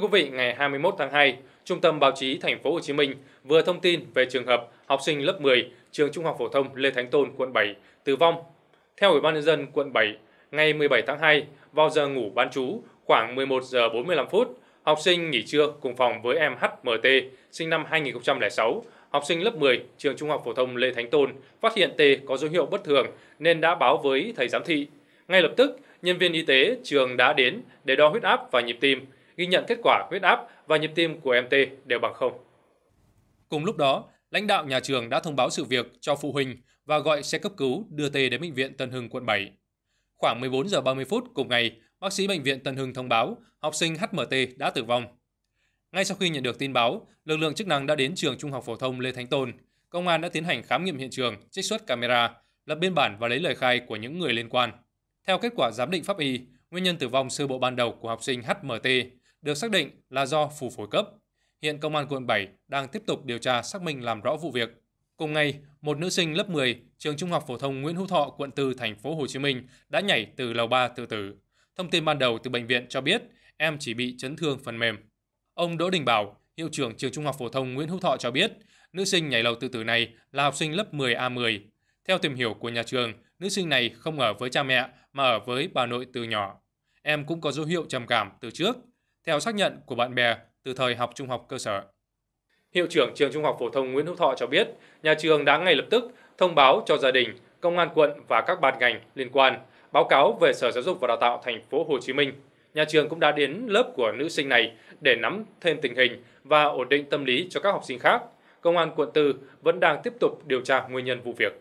Thưa quý vị, ngày 21 tháng 2, Trung tâm báo chí Thành phố Hồ Chí Minh vừa thông tin về trường hợp học sinh lớp 10 trường Trung học phổ thông Lê Thánh Tôn quận 7 tử vong. Theo Ủy ban nhân dân quận 7, ngày 17 tháng 2, vào giờ ngủ bán trú khoảng 11 giờ 45 phút, học sinh nghỉ trưa cùng phòng với em HMT, sinh năm 2006, học sinh lớp 10 trường Trung học phổ thông Lê Thánh Tôn phát hiện T có dấu hiệu bất thường nên đã báo với thầy giám thị. Ngay lập tức, nhân viên y tế trường đã đến để đo huyết áp và nhịp tim ghi nhận kết quả huyết áp và nhịp tim của em T đều bằng không. Cùng lúc đó, lãnh đạo nhà trường đã thông báo sự việc cho phụ huynh và gọi xe cấp cứu đưa T đến bệnh viện Tân Hưng quận 7. Khoảng 14 giờ 30 phút cùng ngày, bác sĩ bệnh viện Tân Hưng thông báo học sinh HMT đã tử vong. Ngay sau khi nhận được tin báo, lực lượng chức năng đã đến trường Trung học phổ thông Lê Thánh Tôn. Công an đã tiến hành khám nghiệm hiện trường, trích xuất camera, lập biên bản và lấy lời khai của những người liên quan. Theo kết quả giám định pháp y, nguyên nhân tử vong sơ bộ ban đầu của học sinh HMT được xác định là do phù phổi cấp. Hiện công an quận 7 đang tiếp tục điều tra xác minh làm rõ vụ việc. Cùng ngày, một nữ sinh lớp 10 trường Trung học phổ thông Nguyễn Hữu Thọ, quận 4, thành phố Hồ Chí Minh đã nhảy từ lầu 3 tự tử. Thông tin ban đầu từ bệnh viện cho biết em chỉ bị chấn thương phần mềm. Ông Đỗ Đình Bảo, hiệu trưởng trường Trung học phổ thông Nguyễn Hữu Thọ cho biết, nữ sinh nhảy lầu tự tử này là học sinh lớp 10A10. Theo tìm hiểu của nhà trường, nữ sinh này không ở với cha mẹ mà ở với bà nội từ nhỏ. Em cũng có dấu hiệu trầm cảm từ trước, theo xác nhận của bạn bè từ thời học trung học cơ sở. Hiệu trưởng trường Trung học phổ thông Nguyễn Hữu Thọ cho biết, nhà trường đã ngay lập tức thông báo cho gia đình, công an quận và các ban ngành liên quan, báo cáo về Sở Giáo dục và Đào tạo thành phố Hồ Chí Minh. Nhà trường cũng đã đến lớp của nữ sinh này để nắm thêm tình hình và ổn định tâm lý cho các học sinh khác. Công an quận 4 vẫn đang tiếp tục điều tra nguyên nhân vụ việc.